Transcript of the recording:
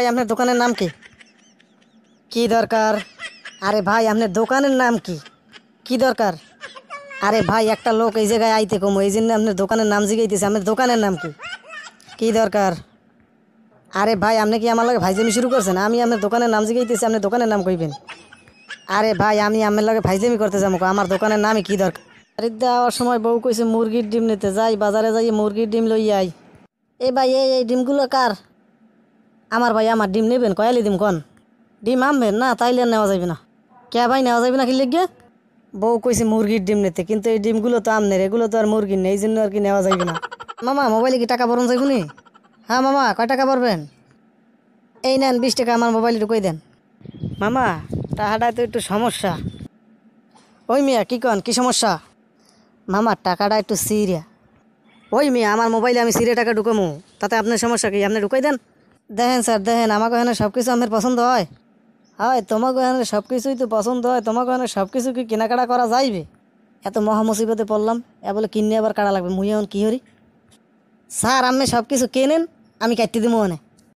ভাই আপনার দোকানের নাম কি কি দরকার আরে ভাই আপনার দোকানের নাম কি কি দরকার আরে ভাই একটা লোক এই জায়গায় আইতে কম এই জন্য আপনার দোকানের নাম জিগাইতেছে আপনার দোকানের নাম কি কি দরকার আরে ভাই আপনি কি আমার লাগে ভাইজামি শুরু করছেন আমি আপনার দোকানের নাম জিগাইতেছি আপনার দোকানের নাম কইবেন আরে ভাই আমি আমার লাগে ভাইজামি করতে যাবো আমার দোকানের নামই কি দরকার আরে দেওয়ার সময় বউ কইছে মুরগির ডিম নিতে যাই বাজারে যাই মুরগির ডিম লইয়া আই এ ভাই এই ডিমগুলো কার আমার ভাই আমার ডিম নেবেন কয়ালি দিম কন ডিম আনবেন না তাইলে নেওয়া যাবে না কে ভাই নেওয়া যাবে না কি লিখবে বউ কইছে মুরগির ডিম নিতে কিন্তু এই ডিমগুলো তো আমনের এগুলো তো আর মুরগির নেই এই জন্য আর কি নেওয়া যাবে না মামা মোবাইলে কি টাকা ভরুন যাইব নি হ্যাঁ মামা কয় টাকা ভরবেন এই নেন বিশ টাকা আমার মোবাইলে ঢুকাই দেন মামা টাকাটায় তো একটু সমস্যা ওই মিয়া কী কন কী সমস্যা মামা টাকাটা একটু সিরিয়া ওই মিয়া আমার মোবাইলে আমি সিরিয়া টাকা ঢুকামু তাতে আপনার সমস্যা কি আপনি ঢুকাই দেন দেখেন স্যার দেখেন আমাকে এখানে সব কিছু আমার পছন্দ হয় হয় তোমাকে এখানে সব কিছুই তো পছন্দ হয় তোমাকে এখানে সব কিছু কি কেনাকাটা করা যাইবে এত মহা মুসিবতে পড়লাম এ বলে কিনে আবার কাটা লাগবে মুই এখন কী হরি স্যার আমি সব কিছু কেনেন আমি কাটতে দিব ওখানে